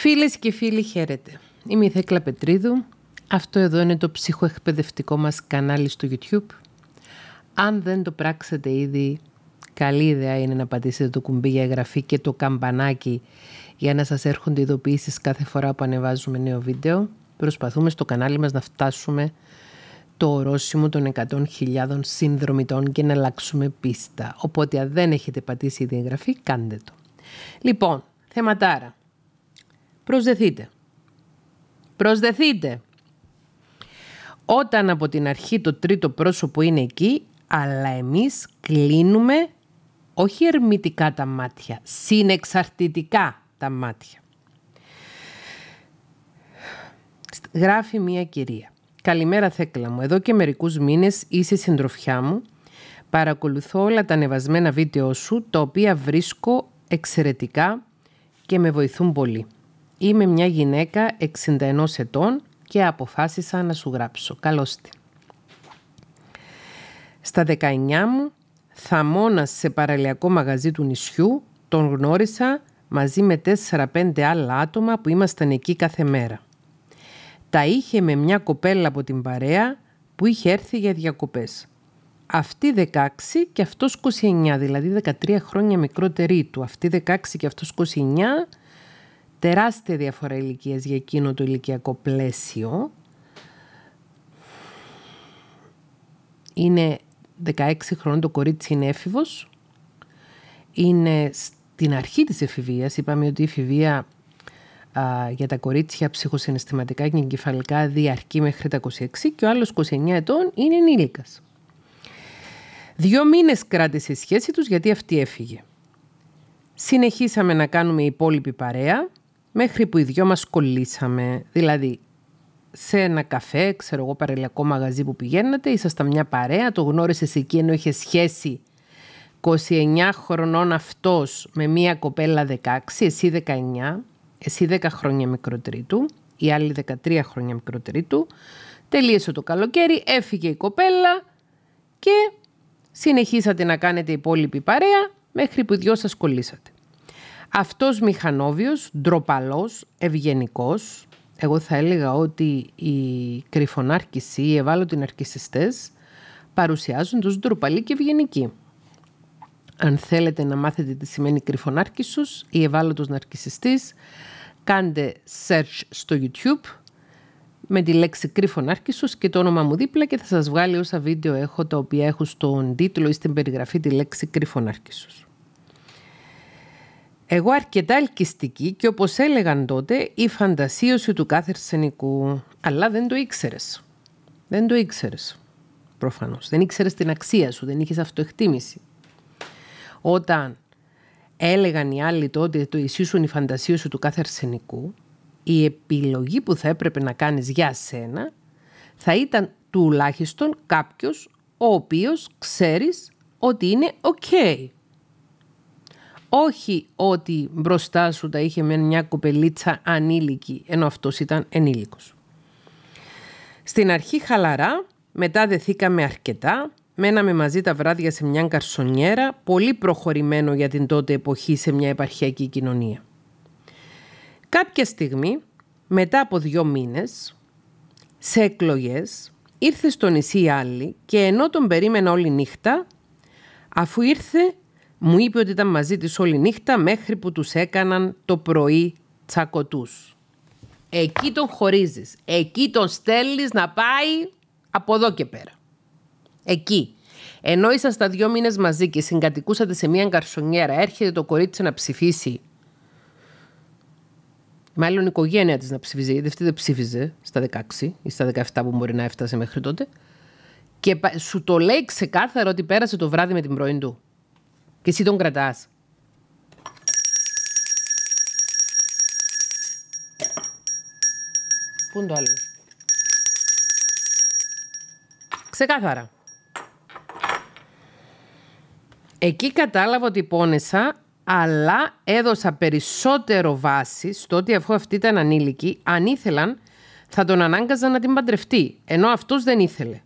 Φίλες και φίλοι χαίρετε. Είμαι η Θέκλα Πετρίδου. Αυτό εδώ είναι το ψυχοεκπαιδευτικό μας κανάλι στο YouTube. Αν δεν το πράξετε ήδη, καλή ιδέα είναι να πατήσετε το κουμπί για εγγραφή και το καμπανάκι για να σας έρχονται ειδοποιήσεις κάθε φορά που ανεβάζουμε νέο βίντεο. Προσπαθούμε στο κανάλι μας να φτάσουμε το ορόσημο των 100.000 συνδρομητών και να αλλάξουμε πίστα. Οπότε αν δεν έχετε πατήσει ήδη εγγραφή, κάντε το. Λοιπόν, θεματάρα προσδεθείτε. Προσδεθείτε. Όταν από την αρχή το τρίτο πρόσωπο είναι εκεί, αλλά εμείς κλείνουμε όχι ερμητικά τα μάτια, συνεξαρτητικά τα μάτια. Γράφει μία κυρία. Καλημέρα Θέκλα μου, εδώ και μερικούς μήνες είσαι συντροφιά μου. Παρακολουθώ όλα τα ανεβασμένα βίντεο σου, τα οποία βρίσκω εξαιρετικά και με βοηθούν πολύ. Είμαι μια γυναίκα 61 ετών και αποφάσισα να σου γράψω. Καλώς Καλώστε. Στα 19 μου, θαμώνα σε παραλιακό μαγαζί του νησιού, τον γνώρισα μαζί με 4-5 άλλα άτομα που ήμασταν εκεί κάθε μέρα. Τα είχε με μια κοπέλα από την παρέα που είχε έρθει για διακοπές. Αυτή 16 και αυτός 29, δηλαδή 13 χρόνια μικρότερη του. Αυτή 16 και αυτός 29 τεράστια διαφορά ηλικίας για εκείνο το ηλικιακό πλαίσιο. Είναι 16 χρόνια το κορίτσι είναι έφηβος. Είναι στην αρχή της εφηβείας. Είπαμε ότι η εφηβεία για τα κορίτσια ψυχοσυναισθηματικά και εγκεφαλικά διαρκεί μέχρι τα 26 και ο άλλος 29 ετών είναι ενήλικας. Δύο μήνες κράτησε η σχέση τους γιατί αυτή έφυγε. Συνεχίσαμε να κάνουμε υπόλοιπη παρέα μέχρι που οι δυο μας κολλήσαμε. Δηλαδή, σε ένα καφέ, ξέρω εγώ, παρελιακό μαγαζί που πηγαίνατε, ήσασταν μια παρέα, το γνώρισες εκεί ενώ είχες σχέση 29 χρονών αυτός με μια κοπέλα 16, εσύ 19, εσύ 10 χρόνια μικρότερη του, η άλλη 13 χρόνια μικρότερη του, τελείωσε το καλοκαίρι, έφυγε η κοπέλα και συνεχίσατε να κάνετε υπόλοιπη παρέα μέχρι που οι δυο σας κολλήσατε. Αυτός μηχανόβιος, ντροπαλός, ευγενικός. Εγώ θα έλεγα ότι οι κρυφονάρκησοι, οι ευάλωτοι ναρκισιστές παρουσιάζουν τους ντροπαλοί και ευγενικοί. Αν θέλετε να μάθετε τι σημαίνει κρυφονάρκησος ή ευάλωτος ναρκισιστής, κάντε search στο YouTube με τη λέξη κρυφονάρκησος και το όνομα μου δίπλα και θα σας βγάλει όσα βίντεο έχω τα οποία έχω στον τίτλο ή στην περιγραφή τη λέξη κρυφονάρκησος. Εγώ αρκετά ελκυστική και όπως έλεγαν τότε η φαντασίωση του κάθε αρσενικού. Αλλά δεν το ήξερες. Δεν το ήξερες προφανώς. Δεν ήξερες την αξία σου, δεν είχες αυτοεκτίμηση. Όταν έλεγαν οι άλλοι τότε το ισίσουν η φαντασίωση του κάθε αρσενικού, η επιλογή που θα έπρεπε να κάνεις για σένα θα ήταν τουλάχιστον κάποιος ο οποίος ξέρεις ότι είναι ok. Όχι ότι μπροστά σου τα είχε με μια κοπελίτσα ανήλικη, ενώ αυτός ήταν ενήλικος. Στην αρχή χαλαρά, μετά δεθήκαμε αρκετά, μέναμε μαζί τα βράδια σε μια καρσονιέρα, πολύ προχωρημένο για την τότε εποχή σε μια επαρχιακή κοινωνία. Κάποια στιγμή, μετά από δύο μήνες, σε εκλογές, ήρθε στο νησί άλλη και ενώ τον περίμενα όλη νύχτα, αφού ήρθε μου είπε ότι ήταν μαζί της όλη νύχτα μέχρι που τους έκαναν το πρωί τσακωτούς. Εκεί τον χωρίζεις. Εκεί τον στέλνεις να πάει από εδώ και πέρα. Εκεί. Ενώ ήσασταν δύο μήνες μαζί και συγκατοικούσατε σε μια γκαρσονιέρα, έρχεται το κορίτσι να ψηφίσει. Μάλλον η οικογένεια της να ψηφίζει, γιατί αυτή δεν ψήφιζε στα 16 ή στα 17 που μπορεί να έφτασε μέχρι τότε. Και σου το λέει ξεκάθαρο ότι πέρασε το βράδυ με την πρώην του. Και εσύ τον κρατάς. Πού είναι το άλλο. Ξεκάθαρα. Εκεί κατάλαβα ότι πόνεσα, αλλά έδωσα περισσότερο βάση στο ότι αφού αυτή ήταν ανήλικη, αν ήθελαν, θα τον ανάγκαζαν να την παντρευτεί, ενώ αυτός δεν ήθελε.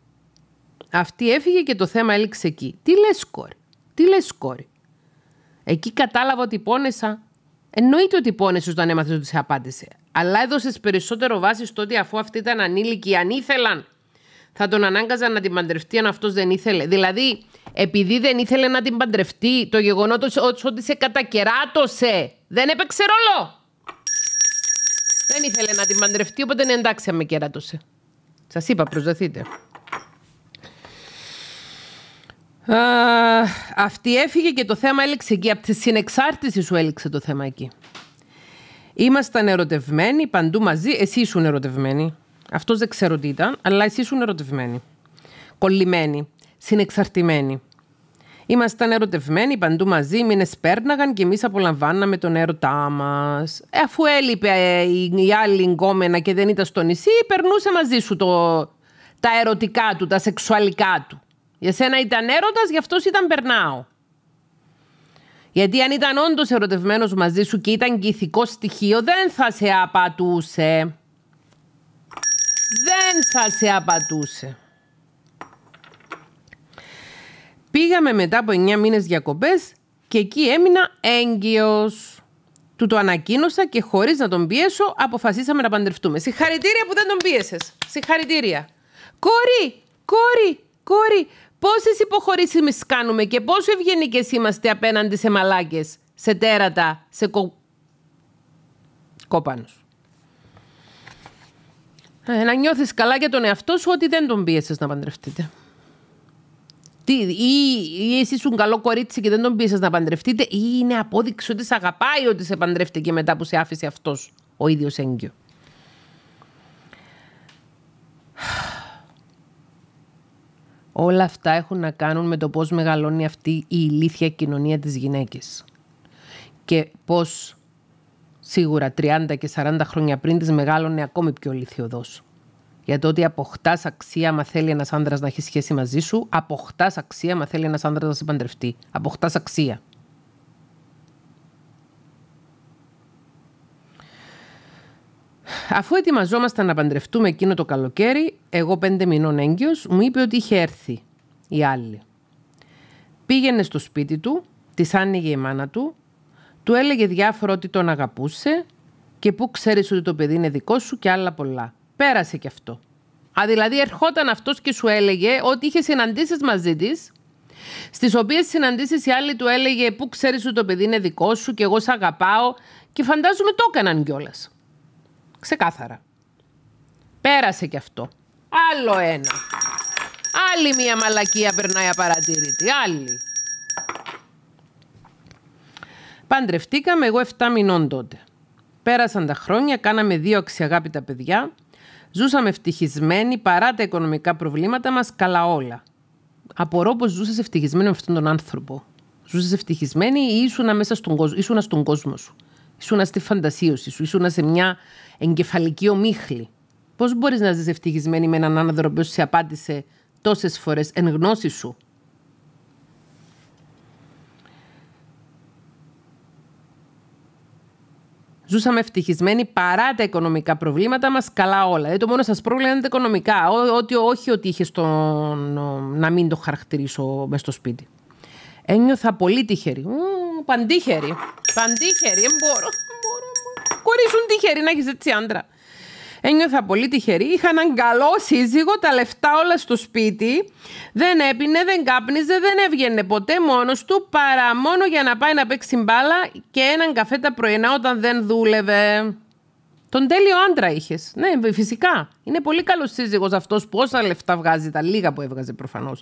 Αυτή έφυγε και το θέμα έληξε εκεί. Τι λες κόρη, τι λες κόρη. Εκεί κατάλαβα ότι πόνεσα. Εννοείται ότι πόνεσες όταν έμαθες ότι σε απάντησε. Αλλά έδωσες περισσότερο βάση στο ότι αφού αυτοί ήταν ανήλικοι, αν ήθελαν, θα τον ανάγκαζαν να την παντρευτεί αν αυτός δεν ήθελε. Δηλαδή, επειδή δεν ήθελε να την παντρευτεί, το γεγονό ότι σε κατακεράτωσε δεν έπαιξε ρόλο. Δεν ήθελε να την παντρευτεί, οπότε ναι, εντάξει, με κεράτωσε. Σας είπα, προσδεθείτε. Α, αυτή έφυγε και το θέμα έλεξε εκεί. Από τη συνεξάρτηση σου έλεξε το θέμα εκεί. Ήμασταν ερωτευμένοι παντού μαζί. Εσύ ήσουν ερωτευμένοι. Αυτός δεν ξέρω τι ήταν, αλλά εσύ ήσουν ερωτευμένοι. Κολλημένοι. Συνεξαρτημένοι. Ήμασταν ερωτευμένοι παντού μαζί, μήνες πέρναγαν και εμείς απολαμβάναμε τον έρωτά μας. Ε, αφού έλειπε ε, η άλλη εγκόμενα και δεν ήταν στο νησί, περνούσε μαζί σου το, τα ερωτικά του, τα σεξουαλικά του. Για σένα ήταν έρωτας για αυτός ήταν περνάω. Γιατί αν ήταν όντως ερωτευμένος μαζί σου και ήταν και ηθικό στοιχείο, δεν θα σε απατούσε. Δεν θα σε απατούσε. Πήγαμε μετά από 9 μήνες διακοπές και εκεί έμεινα έγκυος. Του το ανακοίνωσα και χωρίς να τον πιέσω αποφασίσαμε να παντρευτούμε. Συγχαρητήρια που δεν τον πίεσες. Συγχαρητήρια. Κόρη, κόρη, κόρη, πόσες υποχωρήσεις κάνουμε και πόσο ευγενικές είμαστε απέναντι σε μαλάκες, σε τέρατα, σε κο... κόπανους. Ε, να νιώθεις καλά για τον εαυτό σου ότι δεν τον πίεσες να παντρευτείτε. ή, ή εσύ σου καλό κορίτσι και δεν τον πίεσες να παντρευτείτε ή είναι απόδειξη ότι σε αγαπάει ότι σε παντρεύτηκε μετά που σε άφησε αυτός ο ίδιος έγκυο. Όλα αυτά έχουν να κάνουν με το πώς μεγαλώνει αυτή η ηλίθια κοινωνία της γυναίκης. Και πώς σίγουρα 30 και 40 χρόνια πριν της μεγάλωνε ακόμη πιο ηλίθιωδός. Για το ότι αποκτάς αξία, μα θέλει ένας άνδρας να έχει σχέση μαζί σου, αποκτάς αξία, μα θέλει ένας άνδρας να σε παντρευτεί. Αποκτάς αξία. Αφού ετοιμαζόμασταν να παντρευτούμε εκείνο το καλοκαίρι, εγώ πέντε μηνών έγκυος, μου είπε ότι είχε έρθει η άλλη. Πήγαινε στο σπίτι του, της άνοιγε η μάνα του, του έλεγε διάφορα ότι τον αγαπούσε και που ξέρεις ότι το παιδί είναι δικό σου και άλλα πολλά. Πέρασε κι αυτό. Α, δηλαδή ερχόταν αυτός και σου έλεγε ότι είχε συναντήσεις μαζί της, στις οποίες συναντήσεις η άλλη του έλεγε που ξέρεις ότι το παιδί είναι δικό σου και εγώ σ' αγαπάω και φαντάζομαι το έκαναν κιόλας. Ξεκάθαρα. Πέρασε κι αυτό. Άλλο ένα. Άλλη μία μαλακία περνάει απαρατήρητη. Άλλη. Παντρευτήκαμε εγώ 7 μηνών τότε. Πέρασαν τα χρόνια, κάναμε δύο αξιαγάπητα παιδιά. Ζούσαμε ευτυχισμένοι παρά τα οικονομικά προβλήματα μας καλά όλα. Απορώ πως ζούσες ευτυχισμένοι με αυτόν τον άνθρωπο. Ζούσες ευτυχισμένοι ή ήσουν μέσα στον κόσμο, ήσουν σου. Ήσουν στη φαντασίωση σου, ήσουν σε μια εγκεφαλική ομίχλη. Πώς μπορείς να ζεις ευτυχισμένη με έναν άνθρωπο... που σε απάντησε τόσες φορές εν γνώση σου. Ζούσαμε ευτυχισμένοι παρά τα οικονομικά προβλήματα μας, καλά όλα. Δηλαδή, το μόνο σας πρόβλημα είναι τα οικονομικά. Ό, όχι ότι είχες τον. να μην το χαρακτηρίσω μες στο σπίτι. Ένιωθα πολύ τυχερή. παντύχερη. Παντύχερη, δεν μπορώ ήσουν τυχερή να έχεις έτσι άντρα. Ένιωθα πολύ τυχερή. Είχα έναν καλό σύζυγο, τα λεφτά όλα στο σπίτι. Δεν έπινε, δεν κάπνιζε, δεν έβγαινε ποτέ μόνος του παρά μόνο για να πάει να παίξει μπάλα και έναν καφέ τα πρωινά όταν δεν δούλευε. Τον τέλειο άντρα είχες. Ναι, φυσικά. Είναι πολύ καλός σύζυγος αυτός Πόσα λεφτά βγάζει, τα λίγα που έβγαζε προφανώς.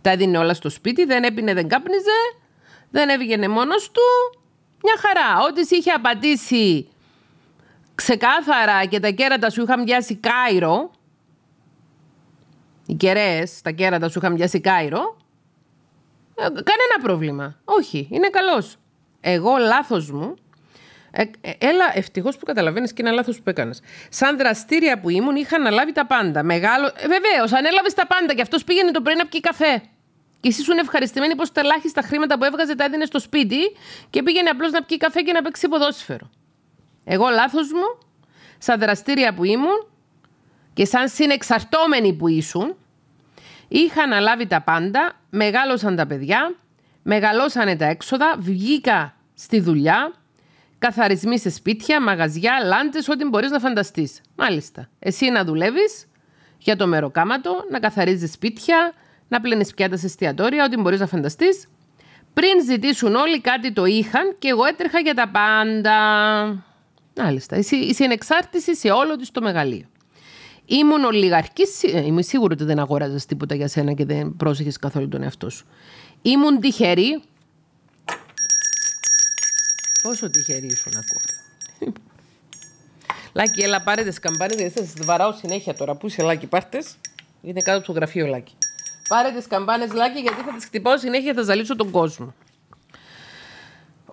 Τα έδινε όλα στο σπίτι, δεν έπινε, δεν κάπνιζε, δεν έβγαινε μόνος του. Μια χαρά. Ό,τι είχε απαντήσει ξεκάθαρα και τα κέρατα σου είχαν πιάσει Κάιρο, οι κεραίες, τα κέρατα σου είχαν πιάσει Κάιρο, ε, κανένα πρόβλημα. Όχι, είναι καλός. Εγώ λάθος μου, ε, ε έλα, ευτυχώς που καταλαβαίνεις και ένα λάθος που έκανες. Σαν δραστήρια που ήμουν, είχα αναλάβει τα πάντα. Μεγάλο. Ε, Βεβαίως, ανέλαβες τα πάντα και αυτός πήγαινε το πρωί να πιει καφέ. Και εσύ είναι ευχαριστημένοι πως τα ελάχιστα χρήματα που έβγαζε τα έδινε στο σπίτι και πήγαινε απλώς να πιει καφέ και να παίξει ποδόσφαιρο. Εγώ λάθος μου, σαν δραστήρια που ήμουν και σαν συνεξαρτώμενοι που ήσουν, είχα αναλάβει τα πάντα, μεγάλωσαν τα παιδιά, μεγαλώσανε τα έξοδα, βγήκα στη δουλειά, καθαρισμοί σε σπίτια, μαγαζιά, λάντες, ό,τι μπορείς να φανταστείς. Μάλιστα. Εσύ να δουλεύεις για το μεροκάματο, να καθαρίζεις σπίτια, να πλένεις πιάτα σε εστιατόρια, ό,τι μπορείς να φανταστείς. Πριν ζητήσουν όλοι κάτι το είχαν και εγώ έτρεχα για τα πάντα. Μάλιστα. Η συνεξάρτηση σε όλο της το μεγαλείο. Ήμουν ολιγαρχή. Ε, είμαι σίγουρη ότι δεν αγόραζες τίποτα για σένα και δεν πρόσεχες καθόλου τον εαυτό σου. Ήμουν τυχερή. Πόσο τυχερή ήσουν, ακούω. Λάκη, έλα, πάρε τις καμπάνε. Θα σας βαράω συνέχεια τώρα. Πού είσαι, λάκι πάρτες. Είναι κάτω από το γραφείο, Λάκι. Πάρε τις καμπάνε, Λάκη, γιατί θα τις χτυπάω συνέχεια θα ζαλίσω τον κόσμο.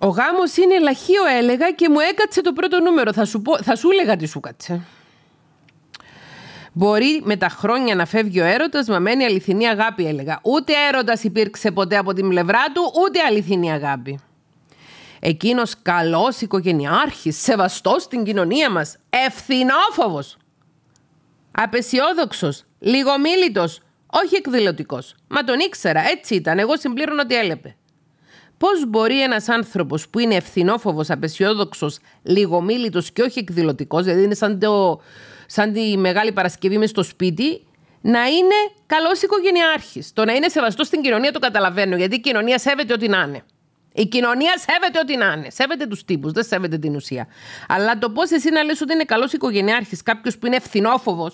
Ο γάμος είναι λαχείο, έλεγα και μου έκατσε το πρώτο νούμερο. Θα σου, πω, θα σου έλεγα τι σου κάτσε. Μπορεί με τα χρόνια να φεύγει ο έρωτας, μα μένει αληθινή αγάπη, έλεγα. Ούτε έρωτας υπήρξε ποτέ από την πλευρά του, ούτε αληθινή αγάπη. Εκείνος καλός οικογενειάρχης, σεβαστός στην κοινωνία μας, ευθυνόφοβος. Απεσιόδοξος, λιγομίλητος, όχι εκδηλωτικός. Μα τον ήξερα, έτσι ήταν. Εγώ συμπλήρωνα ότι έλεπε. Πώς μπορεί ένας άνθρωπος που είναι ευθυνόφοβος, απεσιόδοξος, λιγομίλητος και όχι εκδηλωτικός, δηλαδή είναι σαν, το, σαν τη Μεγάλη Παρασκευή μες στο σπίτι, να είναι καλός οικογενειάρχης. Το να είναι σεβαστός στην κοινωνία το καταλαβαίνω, γιατί η κοινωνία σέβεται ό,τι να είναι. Η κοινωνία σέβεται ό,τι να είναι. Σέβεται τους τύπους, δεν σέβεται την ουσία. Αλλά το πώς εσύ να λες ότι είναι καλός οικογενειάρχης, κάποιος που είναι ευθυνόφοβος,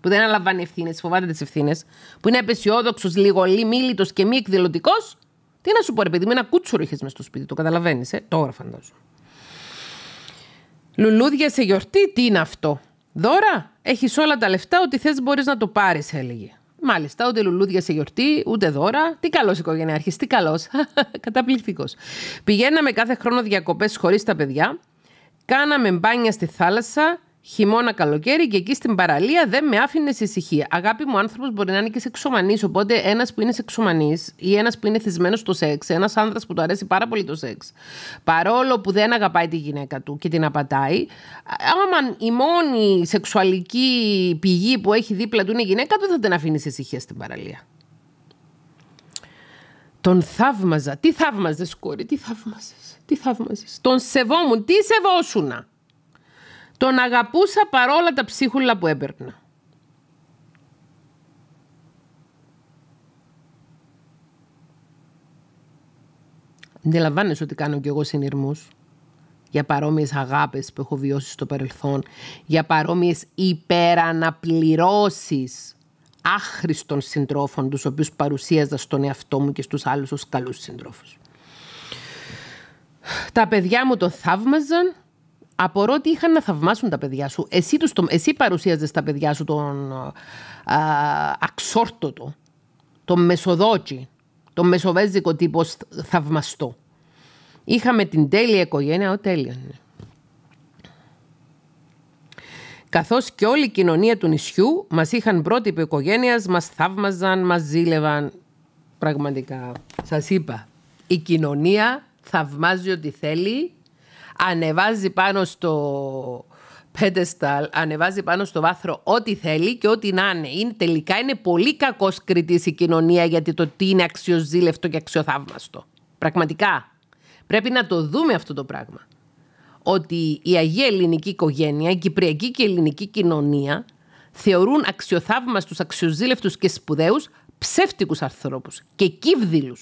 που δεν αναλαμβάνει ευθύνες, φοβάται τις ευθύνες, που είναι απεσιόδοξος, λιγολή, και μη εκδηλωτικός, τι να σου πω, ρε παιδί, με ένα κούτσουρο είχες μες στο σπίτι, το καταλαβαίνεις, ε? τώρα φαντάζομαι. Λουλούδια σε γιορτή, τι είναι αυτό. Δώρα, έχεις όλα τα λεφτά, ό,τι θες μπορείς να το πάρεις, έλεγε. Μάλιστα, ούτε λουλούδια σε γιορτή, ούτε δώρα. Τι καλός οικογενειάρχης, τι καλός. Καταπληκτικός. Πηγαίναμε κάθε χρόνο διακοπές χωρίς τα παιδιά. Κάναμε μπάνια στη θάλασσα χειμώνα, καλοκαίρι και εκεί στην παραλία δεν με άφηνε ησυχία. Αγάπη μου, άνθρωπος μπορεί να είναι και σεξουμανή. Οπότε ένας που είναι σεξουμανή ή ένας που είναι θυσμένος στο σεξ, ένας άνδρας που του αρέσει πάρα πολύ το σεξ, παρόλο που δεν αγαπάει τη γυναίκα του και την απατάει, άμα η μόνη σεξουαλική πηγή που έχει δίπλα του είναι η γυναίκα του, θα την αφήνεις ησυχία στην παραλία. Τον θαύμαζα. Τι θαύμαζες, κόρη, τι θαύμαζες. Τι θαύμαζες. Τον σεβόμουν. Τι σεβόσουνα. Τον αγαπούσα παρόλα τα ψίχουλα που έπαιρνα. Αντιλαμβάνεσαι ότι κάνω κι εγώ συνειρμούς για παρόμοιες αγάπες που έχω βιώσει στο παρελθόν, για παρόμοιες υπεραναπληρώσεις άχρηστων συντρόφων, τους οποίους παρουσίαζα στον εαυτό μου και στους άλλους ως καλούς συντρόφους. Τα παιδιά μου το θαύμαζαν Απορώ ότι είχαν να θαυμάσουν τα παιδιά σου. Εσύ, τους, εσύ παρουσίαζες τα παιδιά σου τον α, αξόρτωτο, τον μεσοδότη, τον μεσοβέζικο τύπο θαυμαστό. Είχαμε την τέλεια οικογένεια, ο τέλειο καθώς και όλη η κοινωνία του νησιού μας είχαν πρότυπο οικογένειας. μας θαύμαζαν, μας ζήλευαν. Πραγματικά, σας είπα, η κοινωνία θαυμάζει ό,τι θέλει ανεβάζει πάνω στο πέντεσταλ, ανεβάζει πάνω στο βάθρο ό,τι θέλει και ό,τι να είναι. τελικά είναι πολύ κακός κριτής η κοινωνία γιατί το τι είναι αξιοζήλευτο και αξιοθαύμαστο. Πραγματικά. Πρέπει να το δούμε αυτό το πράγμα. Ότι η Αγία Ελληνική Οικογένεια, η Κυπριακή και η Ελληνική Κοινωνία θεωρούν αξιοθαύμαστους αξιοζήλευτους και σπουδαίους ψεύτικους ανθρώπου και κύβδηλους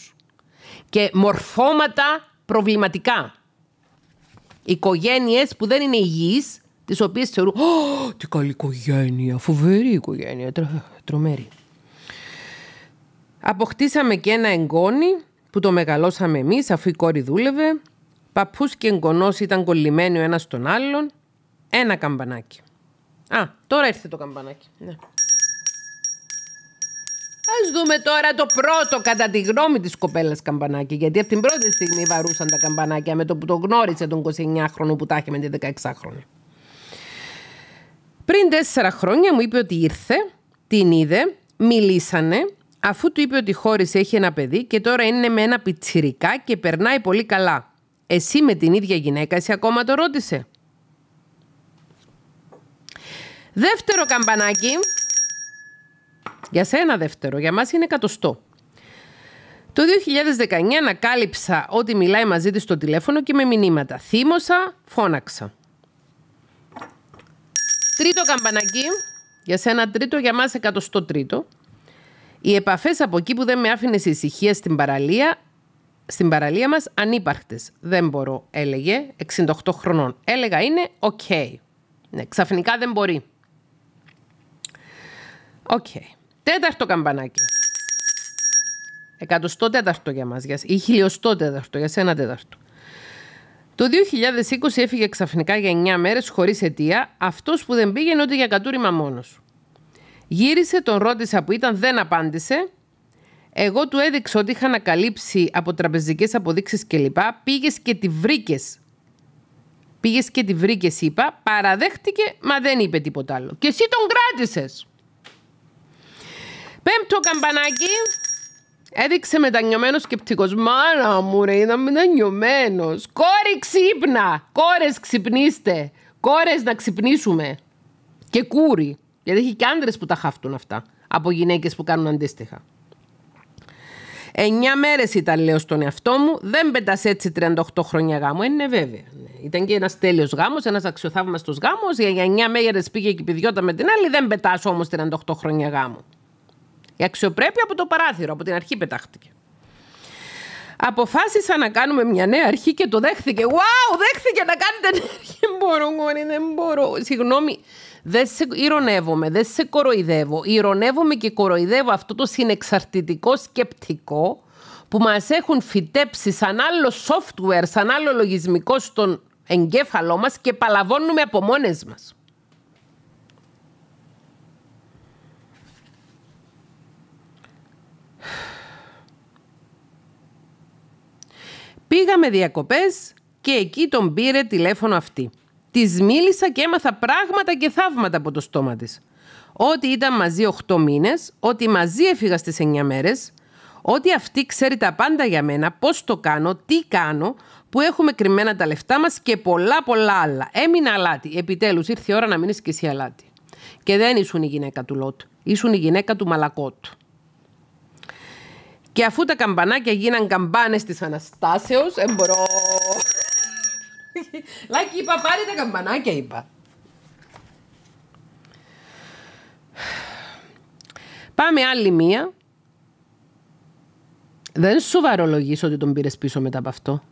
και μορφώματα προβληματικά οικογένειες που δεν είναι υγιείς, τις οποίες θεωρούν. Τι καλή οικογένεια, φοβερή οικογένεια, τρομερή. Αποκτήσαμε και ένα εγγόνι που το μεγαλώσαμε εμείς, αφού η κόρη δούλευε. Παππούς και εγγονός ήταν κολλημένοι ο ένας τον άλλον. Ένα καμπανάκι. Α, τώρα ήρθε το καμπανάκι. Ναι. Ας δούμε τώρα το πρώτο κατά τη γνώμη της κοπέλας καμπανάκι. Γιατί από την πρώτη στιγμή βαρούσαν τα καμπανάκια με το που τον γνώρισε τον 29χρονο που τα είχε με την 16χρονη. Πριν τέσσερα χρόνια μου είπε ότι ήρθε, την είδε, μιλήσανε, αφού του είπε ότι χώρισε έχει ένα παιδί και τώρα είναι με ένα πιτσιρικά και περνάει πολύ καλά. Εσύ με την ίδια γυναίκα, εσύ ακόμα το ρώτησε. Δεύτερο καμπανάκι. Για σένα δεύτερο, για μας είναι εκατοστό. Το 2019 ανακάλυψα ότι μιλάει μαζί της στο τηλέφωνο και με μηνύματα. Θύμωσα, φώναξα. Τρίτο καμπανακί, για σένα τρίτο, για μας εκατοστό τρίτο. Οι επαφές από εκεί που δεν με άφηνες ησυχία στην παραλία, στην παραλία μας ανύπαρκτες. Δεν μπορώ, έλεγε, 68 χρονών. Έλεγα είναι οκ. Ναι, ξαφνικά δεν μπορεί. Οκ. Τέταρτο καμπανάκι. Εκατοστό τέταρτο για μας ή χιλιοστό τέταρτο για σένα τέταρτο. Το 2020 έφυγε ξαφνικά για 9 μέρες χωρίς αιτία αυτός που δεν πήγαινε ούτε για κατούριμα μόνος. Γύρισε, τον ρώτησα που ήταν, δεν απάντησε. Εγώ του έδειξα ότι είχα ανακαλύψει από τραπεζικές αποδείξεις κλπ. Πήγες και τη βρήκες. Πήγες και τη βρήκες είπα, παραδέχτηκε μα δεν είπε τίποτα άλλο. Και εσύ τον κράτησες. Πέμπτο καμπανάκι. Έδειξε μετανιωμένος σκεπτικός. Μάνα μου, ρε, ήταν μετανιωμένος. Κόρη, ξύπνα! Κόρες, ξυπνήστε! Κόρες, να ξυπνήσουμε. Και κούρι. Γιατί έχει και άντρες που τα χάφτουν αυτά. Από γυναίκες που κάνουν αντίστοιχα. Εννιά μέρες ήταν, λέω στον εαυτό μου. Δεν πετάς έτσι 38 χρόνια γάμο. Είναι βέβαια. Ναι. Ήταν και ένας τέλειος γάμος, ένας αξιοθαύμαστος γάμος. Για εννιά μέρες πήγε και πηδιώτα με την άλλη. Δεν πετάς όμως 38 χρόνια γάμο. Η αξιοπρέπεια από το παράθυρο, από την αρχή πετάχτηκε. Αποφάσισα να κάνουμε μια νέα αρχή και το δέχθηκε. Wow, δέχθηκε να κάνετε νέα αρχή. Δεν μπορώ, γόρι, δεν μπορώ. Συγγνώμη, δεν σε ηρωνεύομαι, δεν σε κοροϊδεύω. Ηρωνεύομαι και κοροϊδεύω αυτό το συνεξαρτητικό σκεπτικό που μας έχουν φυτέψει σαν άλλο software, σαν άλλο λογισμικό στον εγκέφαλό μας και παλαβώνουμε από μόνες μας. Πήγαμε διακοπές και εκεί τον πήρε τηλέφωνο αυτή. Της μίλησα και έμαθα πράγματα και θαύματα από το στόμα της. Ότι ήταν μαζί 8 μήνες, ότι μαζί έφυγα στις 9 μέρες, ότι αυτή ξέρει τα πάντα για μένα, πώς το κάνω, τι κάνω, που έχουμε κρυμμένα τα λεφτά μας και πολλά πολλά άλλα. Έμεινα αλάτι. Επιτέλους ήρθε η ώρα να μείνεις και εσύ αλάτι. Και δεν ήσουν η γυναίκα του Λότ. Ήσουν η γυναίκα του Μαλακότ. Και αφού τα καμπανάκια γίναν καμπάνες της Αναστάσεως, εμπρό. Λάκι, Λάκη είπα, πάρε τα καμπανάκια είπα. Πάμε άλλη μία. Δεν σου βαρολογείς ότι τον πήρες πίσω μετά από αυτό.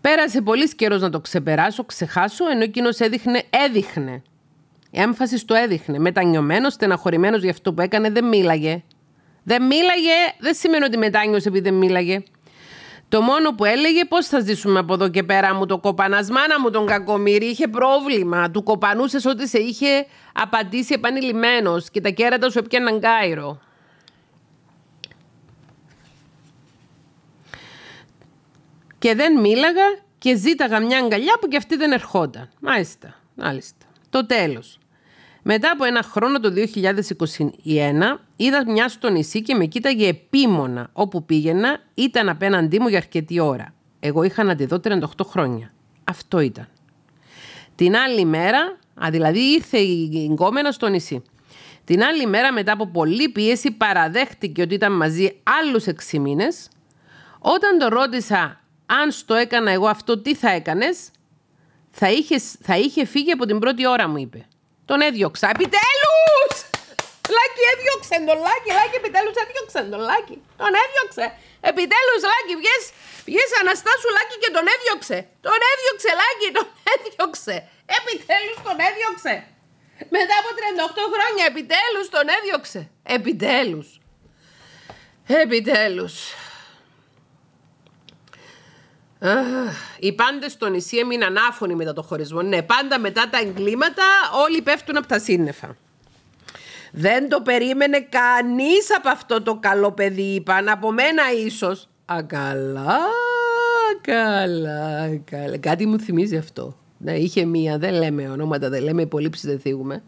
Πέρασε πολύ καιρός να το ξεπεράσω, ξεχάσω, ενώ εκείνος έδειχνε, έδειχνε η έμφαση το έδειχνε. Μετανιωμένος, στεναχωρημένος για αυτό που έκανε, δεν μίλαγε. Δεν μίλαγε, δεν σημαίνει ότι μετάνιωσε επειδή δεν μίλαγε. Το μόνο που έλεγε πώς θα ζήσουμε από εδώ και πέρα μου το κοπανασμάνα μου τον κακομοίρη είχε πρόβλημα. Του κοπανούσες ότι σε είχε απαντήσει επανειλημμένος και τα κέρατα σου έπιαναν γκάιρο. Και δεν μίλαγα και ζήταγα μια αγκαλιά που κι αυτή δεν ερχόταν. Μάλιστα, μάλιστα. Το τέλος. Μετά από ένα χρόνο το 2021 είδα μια στο νησί και με κοίταγε επίμονα. Όπου πήγαινα ήταν απέναντί μου για αρκετή ώρα. Εγώ είχα να τη δω 38 χρόνια. Αυτό ήταν. Την άλλη μέρα, δηλαδή ήρθε η γκόμενα στο νησί. Την άλλη μέρα μετά από πολλή πίεση παραδέχτηκε ότι ήταν μαζί άλλους 6 μήνες. Όταν το ρώτησα αν στο έκανα εγώ αυτό τι θα έκανες, θα θα είχε φύγει από την πρώτη ώρα μου είπε. Τον έδιωξα. Επιτέλους! λάκι έδιωξε τον λάκι Λάκι επιτέλους έδιωξε τον Λάκι. Τον έδιωξε. Επιτέλους λάκι βγες, Αναστάσου λάκι και τον έδιωξε. Τον έδιωξε λάκι τον έδιωξε. Επιτέλους τον έδιωξε. Μετά από 38 χρόνια επιτέλους τον έδιωξε. Επιτέλους. Επιτέλους. Οι πάντες στο νησί έμειναν άφωνοι μετά το χωρισμό. Ναι, πάντα μετά τα εγκλήματα όλοι πέφτουν από τα σύννεφα. Δεν το περίμενε κανείς από αυτό το καλό παιδί, είπαν. Από μένα ίσως. Ακαλά, καλά, καλά, Κάτι μου θυμίζει αυτό. Ναι, είχε μία, δεν λέμε ονόματα, δεν λέμε υπολείψεις, δεν θίγουμε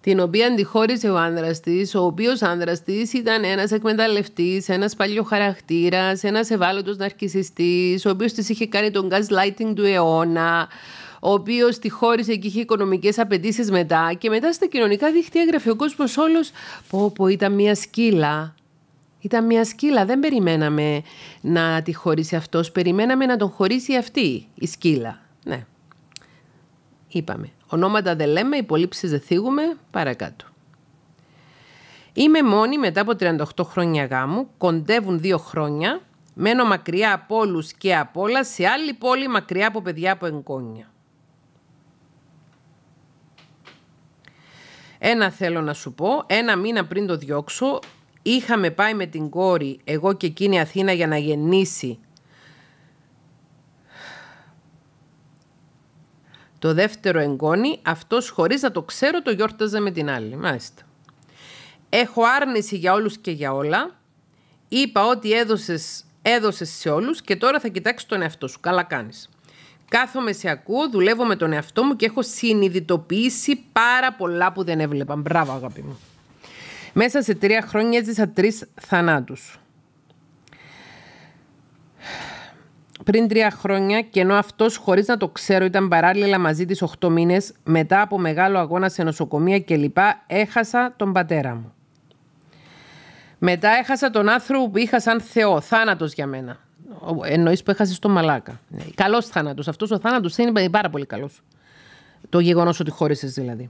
την οποία αντιχώρησε ο άνδρα τη, ο οποίος άνδρα τη ήταν ένας εκμεταλλευτής, ένας παλιό χαρακτήρας, ένας ευάλωτος ναρκισιστής, ο οποίος της είχε κάνει τον gaslighting του αιώνα, ο οποίος τη χώρισε και είχε οικονομικές απαιτήσεις μετά. Και μετά στα κοινωνικά δίχτυα έγραφε ο κόσμος όλος: Πω, πω, ήταν μια σκύλα. Ήταν μια σκύλα. Δεν περιμέναμε να τη χωρίσει αυτός. Περιμέναμε να τον χωρίσει αυτή η σκύλα. Ναι. Είπαμε. Ονόματα δεν λέμε, υπολείψει δεν θίγουμε, παρακάτω. Είμαι μόνη μετά από 38 χρόνια γάμου, κοντεύουν δύο χρόνια, μένω μακριά από όλους και από όλα, σε άλλη πόλη μακριά από παιδιά από εγγόνια. Ένα θέλω να σου πω, ένα μήνα πριν το διώξω, είχαμε πάει με την κόρη, εγώ και εκείνη Αθήνα για να γεννήσει Το δεύτερο εγγόνι, αυτός χωρίς να το ξέρω το γιόρταζε με την άλλη. Μάλιστα. Έχω άρνηση για όλους και για όλα. Είπα ότι έδωσες, έδωσες σε όλους και τώρα θα κοιτάξεις τον εαυτό σου. Καλά κάνεις. Κάθομαι σε ακούω, δουλεύω με τον εαυτό μου και έχω συνειδητοποιήσει πάρα πολλά που δεν έβλεπα. Μπράβο αγάπη μου. Μέσα σε τρία χρόνια έζησα τρεις θανάτους. πριν τρία χρόνια και ενώ αυτός χωρίς να το ξέρω ήταν παράλληλα μαζί της 8 μήνες, μετά από μεγάλο αγώνα σε νοσοκομεία κλπ., έχασα τον πατέρα μου. Μετά έχασα τον άνθρωπο που είχα σαν Θεό, θάνατος για μένα. Εννοείς που έχασες τον Μαλάκα. Ε, καλός θάνατος. Αυτός ο θάνατος είναι πάρα πολύ καλός. Το γεγονός ότι χώρισες δηλαδή.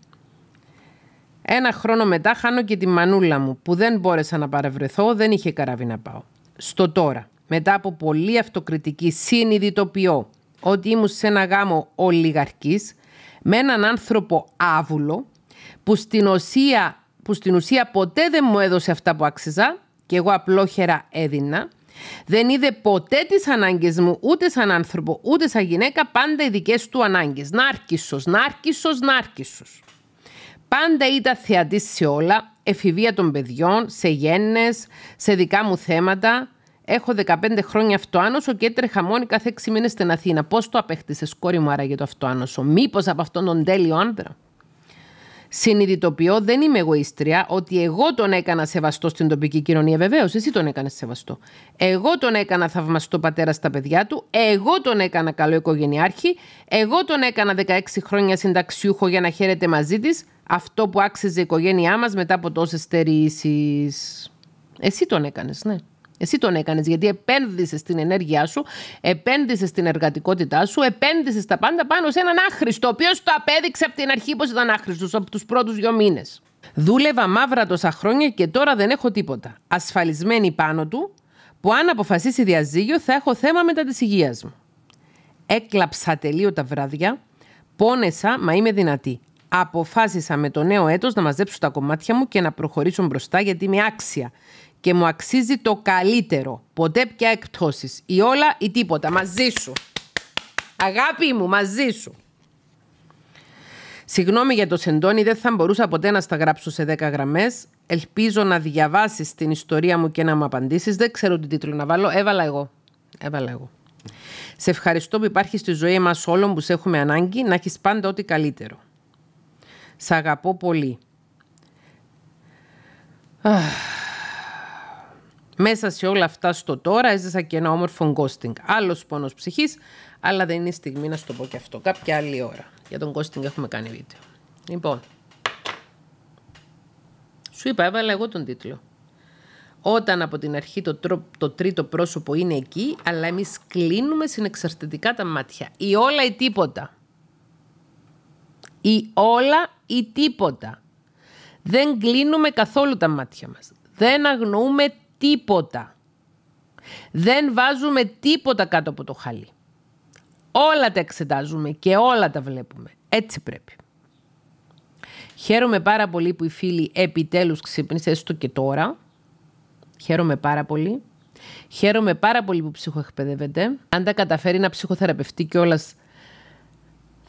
Ένα χρόνο μετά χάνω και τη μανούλα μου που δεν μπόρεσα να παρευρεθώ, δεν είχε καράβι να πάω. Στο τώρα μετά από πολλή αυτοκριτική συνειδητοποιώ ότι ήμουν σε ένα γάμο ολιγαρκής με έναν άνθρωπο άβουλο που στην, ουσία, που στην ουσία ποτέ δεν μου έδωσε αυτά που άξιζα και εγώ απλόχερα έδινα. Δεν είδε ποτέ τις ανάγκες μου ούτε σαν άνθρωπο ούτε σαν γυναίκα πάντα οι δικές του ανάγκες. Νάρκισος, νάρκισος, νάρκισος. Πάντα ήταν θεατής σε όλα, εφηβεία των παιδιών, σε γέννες, σε δικά μου θέματα Έχω 15 χρόνια αυτοάνωσο και έτρεχα μόνη κάθε 6 μήνες στην Αθήνα. Πώς το απέκτησε, κόρη μου, άραγε το αυτοάνωσο. Μήπως από αυτόν τον τέλειο άντρα. Συνειδητοποιώ, δεν είμαι εγωίστρια, ότι εγώ τον έκανα σεβαστό στην τοπική κοινωνία. Βεβαίως, εσύ τον έκανες σεβαστό. Εγώ τον έκανα θαυμαστό πατέρα στα παιδιά του. Εγώ τον έκανα καλό οικογενειάρχη. Εγώ τον έκανα 16 χρόνια συνταξιούχο για να χαίρεται μαζί της αυτό που άξιζε η οικογένειά μας μετά από τόσες στερήσεις. Εσύ τον έκανες, ναι. Εσύ τον έκανες γιατί επένδυσες στην ενέργειά σου, επένδυσες στην εργατικότητά σου, επένδυσες τα πάντα πάνω σε έναν άχρηστο, ο οποίος το απέδειξε από την αρχή πως ήταν άχρηστος από τους πρώτους δύο μήνες. Δούλευα μαύρα τόσα χρόνια και τώρα δεν έχω τίποτα. Ασφαλισμένη πάνω του, που αν αποφασίσει διαζύγιο θα έχω θέμα μετά της υγείας μου. Έκλαψα τελείω τα βράδια, πόνεσα, μα είμαι δυνατή. Αποφάσισα με το νέο έτος να μαζέψω τα κομμάτια μου και να προχωρήσω μπροστά γιατί είμαι άξια και μου αξίζει το καλύτερο. Ποτέ πια εκπτώσεις. Ή όλα ή τίποτα. Μαζί σου. Αγάπη μου, μαζί σου. Συγγνώμη για το σεντόνι, δεν θα μπορούσα ποτέ να στα γράψω σε 10 γραμμές. Ελπίζω να διαβάσεις την ιστορία μου και να μου απαντήσεις. Δεν ξέρω τι τίτλο να βάλω. Έβαλα εγώ. Έβαλα εγώ. Σε ευχαριστώ που υπάρχεις στη ζωή μας όλων που σε έχουμε ανάγκη να έχεις πάντα ό,τι καλύτερο. Σ' αγαπώ πολύ. Μέσα σε όλα αυτά στο τώρα έζησα και ένα όμορφο γκόστινγκ. Άλλος πόνος ψυχής, αλλά δεν είναι η στιγμή να σου το πω και αυτό. Κάποια άλλη ώρα. Για τον γκόστινγκ έχουμε κάνει βίντεο. Λοιπόν. Σου είπα, έβαλα εγώ τον τίτλο. Όταν από την αρχή το, τρίτο πρόσωπο είναι εκεί, αλλά εμείς κλείνουμε συνεξαρτητικά τα μάτια. Ή όλα ή τίποτα. Ή όλα ή τίποτα. Δεν κλείνουμε καθόλου τα μάτια μας. Δεν αγνοούμε τίποτα. Δεν βάζουμε τίποτα κάτω από το χαλί. Όλα τα εξετάζουμε και όλα τα βλέπουμε. Έτσι πρέπει. Χαίρομαι πάρα πολύ που οι φίλοι επιτέλους ξύπνησε έστω και τώρα. Χαίρομαι πάρα πολύ. Χαίρομαι πάρα πολύ που ψυχοεκπαιδεύεται. Αν τα καταφέρει να ψυχοθεραπευτεί κιόλας.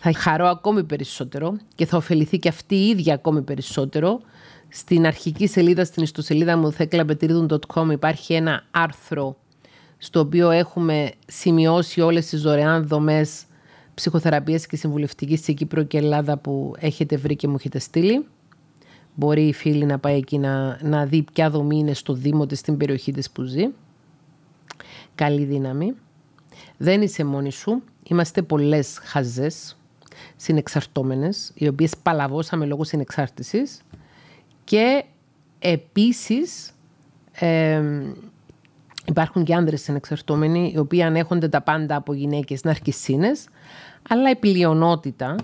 Θα χαρώ ακόμη περισσότερο και θα ωφεληθεί και αυτή η ίδια ακόμη περισσότερο στην αρχική σελίδα, στην ιστοσελίδα μου theklapetridun.com υπάρχει ένα άρθρο στο οποίο έχουμε σημειώσει όλες τις δωρεάν δομές ψυχοθεραπείας και συμβουλευτικής σε Κύπρο και Ελλάδα που έχετε βρει και μου έχετε στείλει. Μπορεί η φίλη να πάει εκεί να, να δει ποια δομή είναι στο Δήμο της, στην περιοχή της που ζει. Καλή δύναμη. Δεν είσαι μόνη σου. Είμαστε πολλές χαζές, συνεξαρτώμενες, οι οποίες παλαβώσαμε λόγω συνεξάρτησης και επίσης υπάρχουν και άνδρες συνεξαρτώμενοι οι οποίοι ανέχονται τα πάντα από γυναίκες ναρκισίνες αλλά η πλειονότητα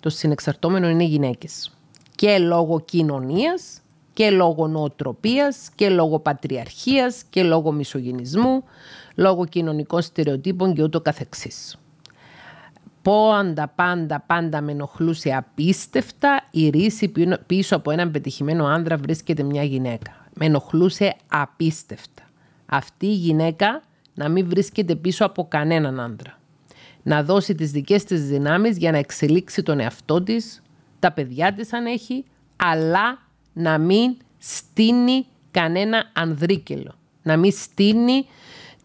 των συνεξαρτώμενων είναι γυναίκες. Και λόγω κοινωνίας και λόγω νοοτροπίας και λόγω πατριαρχίας και λόγω μισογενισμού, λόγω κοινωνικών στερεοτύπων και ούτω καθεξής. Πάντα, πάντα, πάντα με ενοχλούσε απίστευτα η ρίση πίσω από έναν πετυχημένο άντρα βρίσκεται μια γυναίκα. Με ενοχλούσε απίστευτα. Αυτή η γυναίκα να μην βρίσκεται πίσω από κανέναν άντρα. Να δώσει τις δικές της δυνάμεις για να εξελίξει τον εαυτό της, τα παιδιά της αν έχει, αλλά να μην στείνει κανένα ανδρίκελο. Να μην στείνει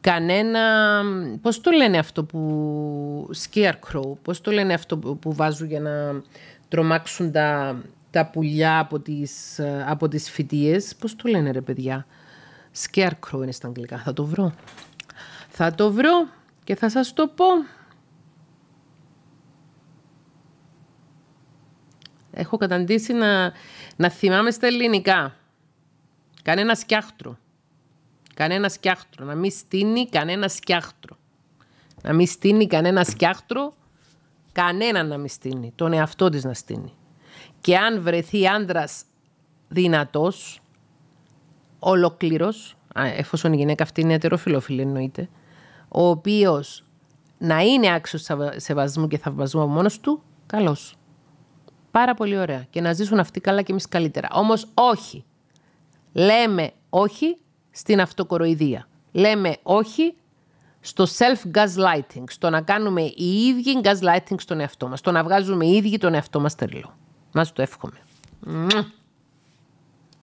κανένα... Πώς το λένε αυτό που... Scarecrow. Πώς το λένε αυτό που βάζουν για να τρομάξουν τα, τα πουλιά από τις, από τις φυτίες. Πώς το λένε ρε παιδιά. Scarecrow είναι στα αγγλικά. Θα το βρω. Θα το βρω και θα σας το πω. Έχω καταντήσει να, να θυμάμαι στα ελληνικά. Κανένα σκιάχτρο κανένα σκιάχτρο. Να μην στείνει κανένα σκιάχτρο. Να μην στείνει κανένα σκιάχτρο, κανένα να μην στείνει. Τον εαυτό της να στείνει. Και αν βρεθεί άντρας δυνατός, ολοκλήρω, εφόσον η γυναίκα αυτή είναι ετεροφιλόφιλη εννοείται, ο οποίος να είναι άξιος σεβασμού και θαυμασμού από μόνος του, καλός. Πάρα πολύ ωραία. Και να ζήσουν αυτοί καλά και εμείς καλύτερα. Όμως όχι. Λέμε όχι στην αυτοκοροϊδία. Λέμε όχι στο self-gaslighting, στο να κάνουμε οι ίδιοι gaslighting στον εαυτό μας, στο να βγάζουμε οι ίδιοι τον εαυτό μας τερλό. Μας το εύχομαι.